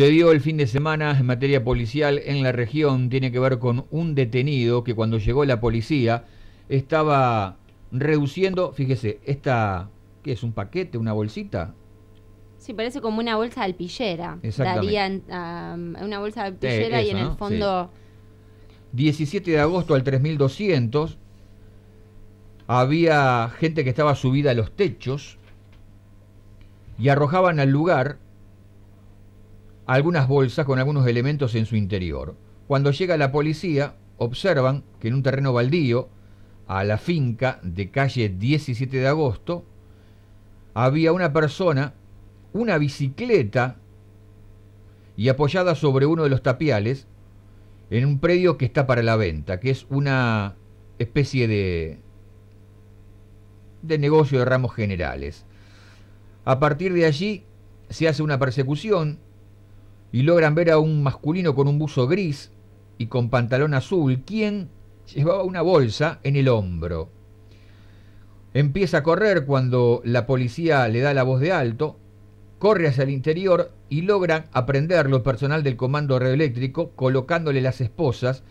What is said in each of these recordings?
Se dio el fin de semana en materia policial en la región, tiene que ver con un detenido que cuando llegó la policía estaba reduciendo, fíjese, esta, ¿qué es? ¿Un paquete? ¿Una bolsita? Sí, parece como una bolsa de alpillera. Daría una bolsa de eh, alpillera y en el fondo... 17 de agosto al 3200 había gente que estaba subida a los techos y arrojaban al lugar algunas bolsas con algunos elementos en su interior. Cuando llega la policía, observan que en un terreno baldío, a la finca de calle 17 de agosto, había una persona, una bicicleta, y apoyada sobre uno de los tapiales, en un predio que está para la venta, que es una especie de, de negocio de ramos generales. A partir de allí se hace una persecución y logran ver a un masculino con un buzo gris y con pantalón azul, quien llevaba una bolsa en el hombro. Empieza a correr cuando la policía le da la voz de alto, corre hacia el interior y logran aprender lo personal del comando radioeléctrico colocándole las esposas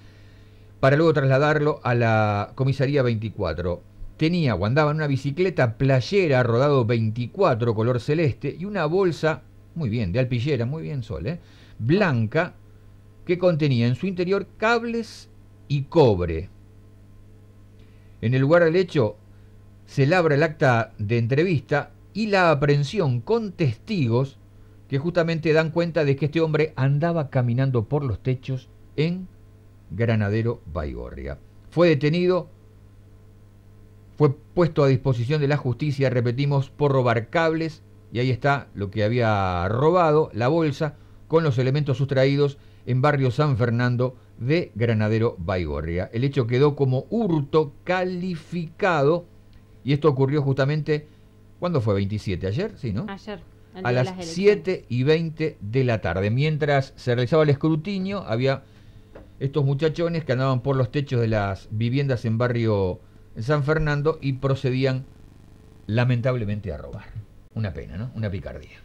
para luego trasladarlo a la comisaría 24. Tenía o andaba una bicicleta playera rodado 24 color celeste y una bolsa muy bien, de alpillera, muy bien Sol, ¿eh? blanca, que contenía en su interior cables y cobre. En el lugar del hecho se labra el acta de entrevista y la aprehensión con testigos que justamente dan cuenta de que este hombre andaba caminando por los techos en Granadero Baigorria. Fue detenido, fue puesto a disposición de la justicia, repetimos, por robar cables y ahí está lo que había robado, la bolsa, con los elementos sustraídos en barrio San Fernando de Granadero Baigorria. El hecho quedó como hurto calificado y esto ocurrió justamente, ¿cuándo fue? ¿27? ¿Ayer? Sí, ¿no? Ayer. A las, las 7 y 20 de la tarde. Mientras se realizaba el escrutinio, había estos muchachones que andaban por los techos de las viviendas en barrio San Fernando y procedían lamentablemente a robar. Una pena, ¿no? Una picardía.